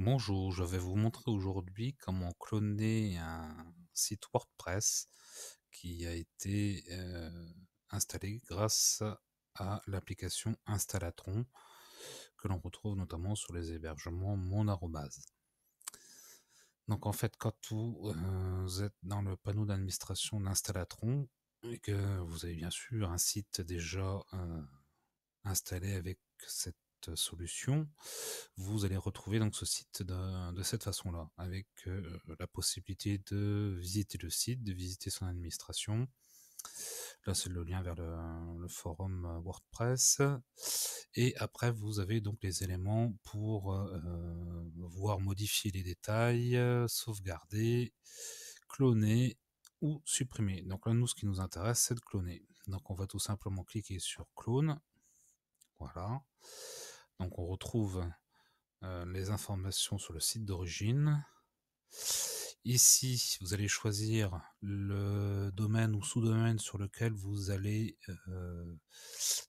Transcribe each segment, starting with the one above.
Bonjour, je vais vous montrer aujourd'hui comment cloner un site WordPress qui a été euh, installé grâce à l'application Installatron que l'on retrouve notamment sur les hébergements Mon Donc en fait, quand vous, euh, êtes dans le panneau d'administration d'Installatron et que vous avez bien sûr un site déjà euh, installé avec cette solution, vous allez retrouver donc ce site de, cette façon-là, avec euh, la possibilité de visiter le site, de visiter son administration. Là, c'est le lien vers le, forum euh, WordPress. Et après, vous avez donc les éléments pour euh, voir modifier les détails, sauvegarder, cloner ou supprimer. Donc là, nous, ce qui nous intéresse, c'est de cloner. Donc on va tout simplement cliquer sur clone. Voilà. Donc on retrouve euh, les informations sur le site d'origine. Ici, vous allez choisir le domaine ou sous-domaine sur lequel vous allez euh,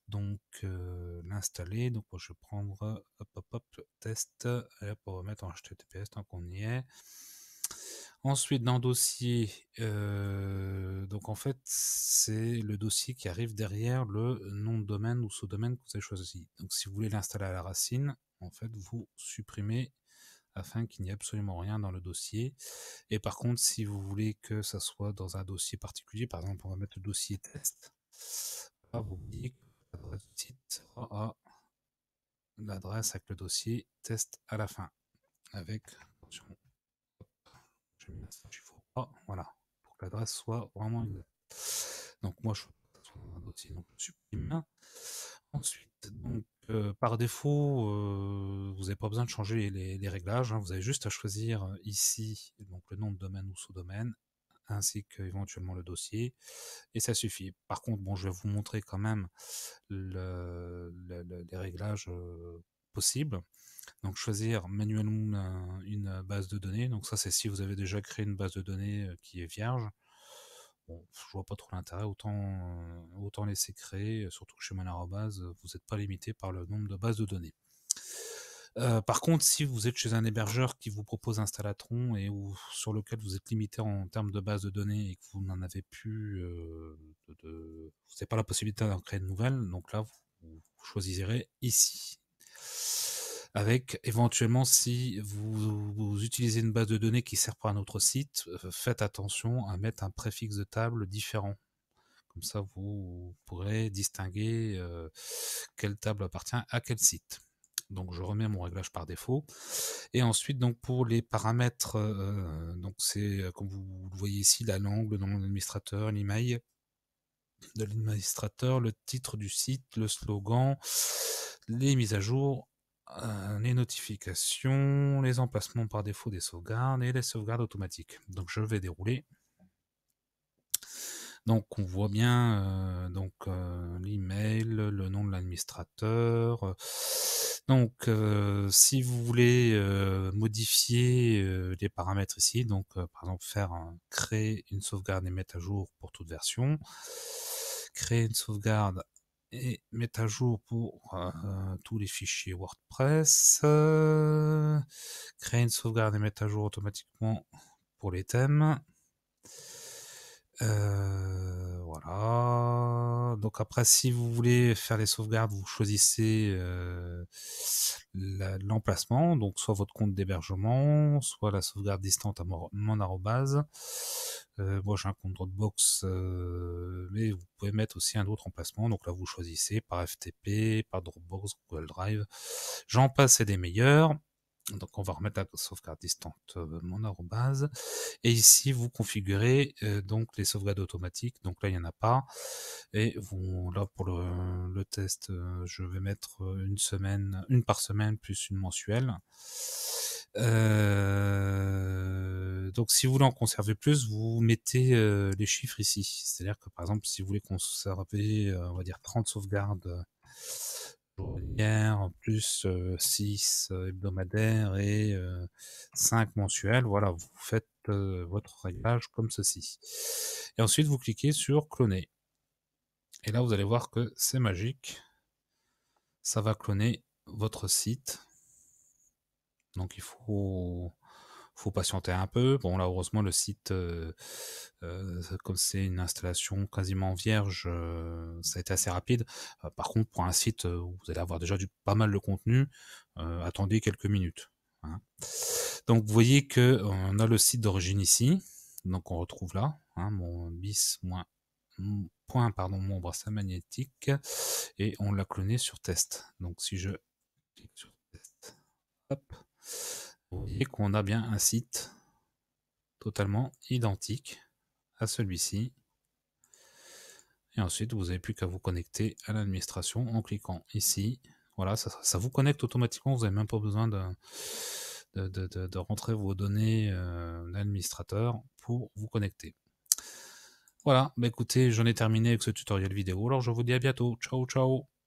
donc euh, l'installer. Donc moi, je vais prendre hop test pour remettre en HTTPS tant qu'on y est. Ensuite, dans le dossier, euh, donc en fait, c'est le dossier qui arrive derrière le nom de domaine ou sous-domaine que vous avez choisi. Donc si vous voulez l'installer à la racine, en fait, vous supprimez afin qu'il n'y ait absolument rien dans le dossier. Et par contre, si vous voulez que ça soit dans un dossier particulier, par exemple, on va mettre le dossier test, vous voyez que l'adresse l'adresse avec le dossier test à la fin, avec attention, ah, voilà, pour que l'adresse soit vraiment exacte. Donc moi, je dans un dossier, donc je supprime hein. Ensuite, donc, euh, par défaut, euh, vous n'avez pas besoin de changer les, réglages, hein. vous avez juste à choisir euh, ici donc, le nom de domaine ou sous-domaine, ainsi qu'éventuellement le dossier, et ça suffit. Par contre, bon, je vais vous montrer quand même le, les réglages possibles. Donc choisir manuellement une euh, base de données. Donc ça c'est si vous avez déjà créé une base de données euh, qui est vierge. Bon, je vois pas trop l'intérêt, autant, euh, autant laisser créer, surtout que chez Base, vous n'êtes pas limité par le nombre de bases de données. par contre, si vous êtes chez un hébergeur qui vous propose un et où, sur lequel vous êtes limité en termes de base de données et que vous n'en avez plus, vous n'avez pas la possibilité d'en créer de nouvelles, donc là, vous choisirez ici avec éventuellement si vous, utilisez une base de données qui sert pour un autre site, euh, faites attention à mettre un préfixe de table différent. Comme ça, vous pourrez distinguer euh, quelle table appartient à quel site. Donc je remets mon réglage par défaut. Et ensuite, donc pour les paramètres, euh, donc c'est comme vous le voyez ici, la langue, le nom de l'administrateur, l'email de l'administrateur, le titre du site, le slogan, les mises à jour, les notifications, les emplacements par défaut des sauvegardes et les sauvegardes automatiques. Donc je vais dérouler. Donc on voit bien euh, euh, l'email, le nom de l'administrateur. Donc euh, si vous voulez modifier les paramètres ici, donc par exemple faire créer une sauvegarde et mettre à jour pour toute version, créer une sauvegarde et mettre à jour pour euh, tous les fichiers WordPress, euh, créer une sauvegarde et mettre à jour automatiquement pour les thèmes. Euh, voilà. Donc après, si vous voulez faire les sauvegardes, vous choisissez euh, l'emplacement, donc soit votre compte d'hébergement, soit la sauvegarde distante à mon arrobase. Euh, moi, j'ai un compte Dropbox, euh, mais vous pouvez mettre aussi un autre emplacement. Donc là, vous choisissez par FTP, par Dropbox, Google Drive. J'en passe et des meilleurs. Donc on va remettre la sauvegarde distante euh, mon base Et ici, vous configurez euh, donc les sauvegardes automatiques. Donc là, il n'y en a pas. Et vous, là, pour le, test, euh, je vais mettre une semaine, une par semaine, plus une mensuelle. donc si vous voulez en conserver plus, vous mettez les chiffres ici. C'est-à-dire que par exemple, si vous voulez conserver, on va dire, 30 sauvegardes plus 6 euh, euh, hebdomadaires et 5 euh, mensuels. Voilà, vous faites votre réglage comme ceci. Et ensuite, vous cliquez sur cloner. Et là, vous allez voir que c'est magique. Ça va cloner votre site. Donc, il faut faut patienter un peu. Bon, là, heureusement, le site, euh, euh, comme c'est une installation quasiment vierge, euh, ça a été assez rapide. par contre, pour un site où vous allez avoir déjà du, pas mal de contenu, attendez quelques minutes. Hein. Donc, vous voyez que on a le site d'origine ici. Donc, on retrouve là hein, mon bis moins point pardon mon bras magnétique et on l'a cloné sur test donc si je clique sur test vous voyez qu'on a bien un site totalement identique à celui-ci. Et ensuite, vous n'avez plus qu'à vous connecter à l'administration en cliquant ici. Voilà, ça, vous connecte automatiquement, vous n'avez même pas besoin de, de, rentrer vos données euh, d'administrateur pour vous connecter. Voilà, Ben écoutez, j'en ai terminé avec ce tutoriel vidéo. Alors je vous dis à bientôt. Ciao, ciao